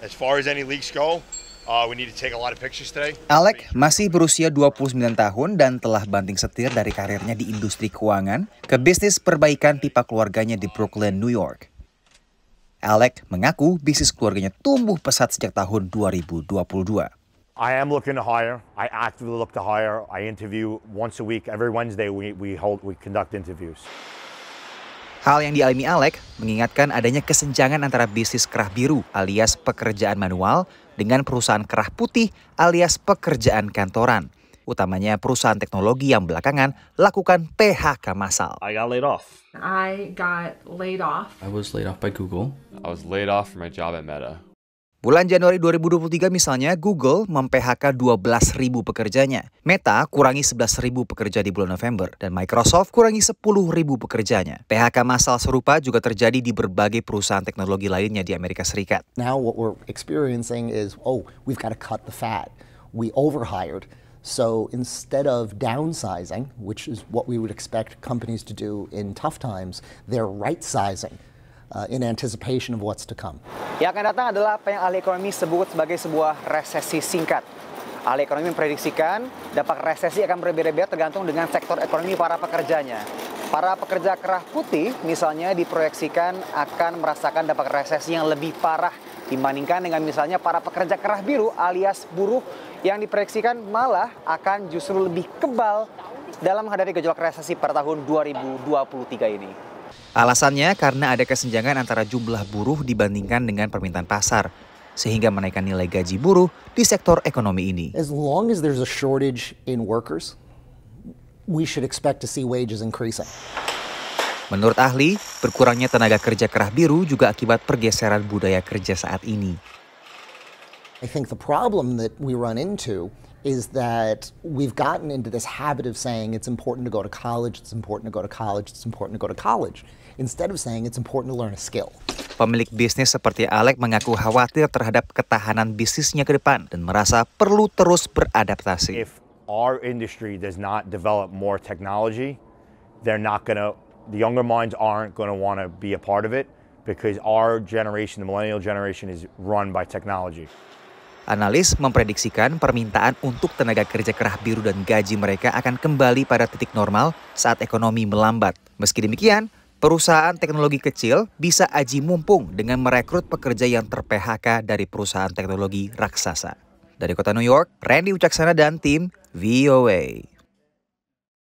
As far as any leaks go, Uh, we need to take a lot of pictures today. Alec masih berusia 29 tahun dan telah banting setir dari karirnya di industri keuangan ke bisnis perbaikan pipa keluarganya di Brooklyn, New York. Alec mengaku bisnis keluarganya tumbuh pesat sejak tahun 2022. I am looking to hire. I actively look to hire. I interview once a week. Every Wednesday we, we hold we conduct interviews. Hal yang dialami Alek mengingatkan adanya kesenjangan antara bisnis kerah biru alias pekerjaan manual dengan perusahaan kerah putih alias pekerjaan kantoran. Utamanya perusahaan teknologi yang belakangan lakukan PHK massal. I got laid off. I got laid off. I was laid off by Google. I was laid off from my job at Meta. Bulan Januari 2023 misalnya Google mem-PHK 12.000 pekerjanya, Meta kurangi 11.000 pekerja di bulan November, dan Microsoft kurangi 10.000 pekerjanya. PHK massal serupa juga terjadi di berbagai perusahaan teknologi lainnya di Amerika Serikat. Now what we're experiencing is, oh, we've got to cut the fat. We overhired. So instead of downsizing, which is what we would expect companies to do in tough times, they're right sizing uh, in anticipation of what's to come. Yang akan datang adalah apa yang ahli ekonomi sebut sebagai sebuah resesi singkat. Ahli ekonomi memprediksikan dampak resesi akan berbeda-beda tergantung dengan sektor ekonomi para pekerjanya. Para pekerja kerah putih misalnya diproyeksikan akan merasakan dampak resesi yang lebih parah dibandingkan dengan misalnya para pekerja kerah biru alias buruh yang diproyeksikan malah akan justru lebih kebal dalam menghadapi gejolak resesi pada tahun 2023 ini. Alasannya karena ada kesenjangan antara jumlah buruh dibandingkan dengan permintaan pasar, sehingga menaikkan nilai gaji buruh di sektor ekonomi ini. As long as there's a shortage in workers, we should expect to see wages increasing. Menurut ahli, berkurangnya tenaga kerja kerah biru juga akibat pergeseran budaya kerja saat ini. I think the problem that we run into is that we've gotten into this habit of saying it's important to go to college, it's important to go to college, it's important to go to college, instead of saying it's important to learn a skill. Pemilik bisnis seperti Alek mengaku khawatir terhadap ketahanan bisnisnya ke depan dan merasa perlu terus beradaptasi. If our industry does not develop more technology, they're not going to the younger minds aren't going to want to be a part of it because our generation, the millennial generation is run by technology. Analis memprediksikan permintaan untuk tenaga kerja kerah biru dan gaji mereka akan kembali pada titik normal saat ekonomi melambat. Meski demikian, perusahaan teknologi kecil bisa aji mumpung dengan merekrut pekerja yang ter-PHK dari perusahaan teknologi raksasa. Dari kota New York, Randy Ucaksana dan tim VOA.